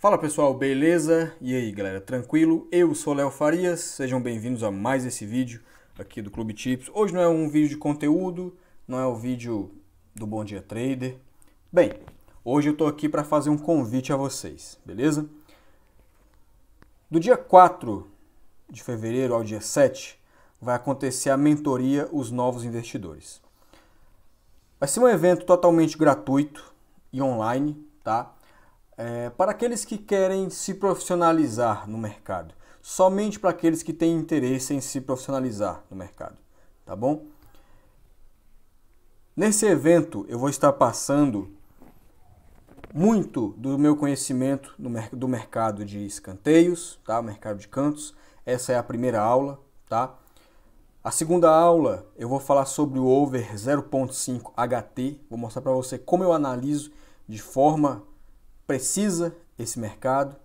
Fala pessoal, beleza? E aí galera, tranquilo? Eu sou Léo Farias, sejam bem-vindos a mais esse vídeo aqui do Clube Tips. Hoje não é um vídeo de conteúdo, não é o um vídeo do Bom Dia Trader. Bem, hoje eu tô aqui para fazer um convite a vocês, beleza? Do dia 4 de fevereiro ao dia 7 vai acontecer a mentoria Os Novos Investidores. Vai ser um evento totalmente gratuito e online, tá? É, para aqueles que querem se profissionalizar no mercado, somente para aqueles que têm interesse em se profissionalizar no mercado, tá bom? Nesse evento eu vou estar passando muito do meu conhecimento do, mercado de escanteios, tá? mercado de cantos. Essa é a primeira aula, tá? A segunda aula eu vou falar sobre o over 0.5 HT, vou mostrar para você como eu analiso de forma precisa esse mercado.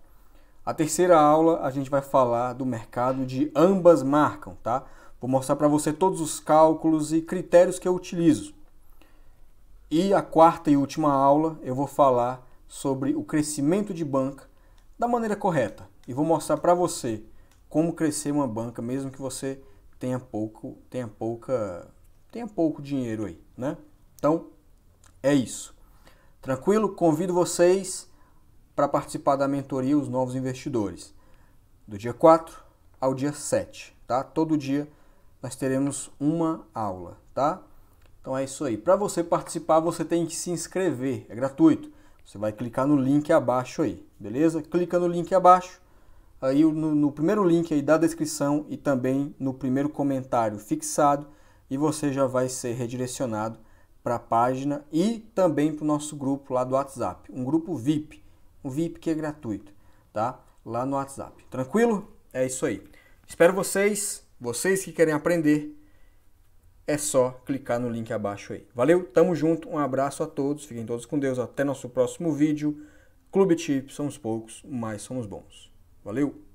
A terceira aula a gente vai falar do mercado de ambas marcam, tá? Vou mostrar para você todos os cálculos e critérios que eu utilizo. E a quarta e última aula eu vou falar sobre o crescimento de banca da maneira correta e vou mostrar para você como crescer uma banca mesmo que você tenha pouco, tenha pouca, tenha pouco dinheiro aí, né? Então, é isso. Tranquilo? Convido vocês para participar da mentoria Os Novos Investidores, do dia 4 ao dia 7, tá? Todo dia nós teremos uma aula, tá? Então é isso aí. Para você participar, você tem que se inscrever, é gratuito. Você vai clicar no link abaixo aí, beleza? Clica no link abaixo, aí no, no, primeiro link aí da descrição e também no primeiro comentário fixado e você já vai ser redirecionado para a página e também para o nosso grupo lá do WhatsApp, um grupo VIP um VIP que é gratuito, tá? Lá no WhatsApp. Tranquilo? É isso aí. Espero vocês, vocês que querem aprender, é só clicar no link abaixo aí. Valeu, tamo junto, um abraço a todos, fiquem todos com Deus, até nosso próximo vídeo. Clube Tip, somos poucos, mas somos bons. Valeu!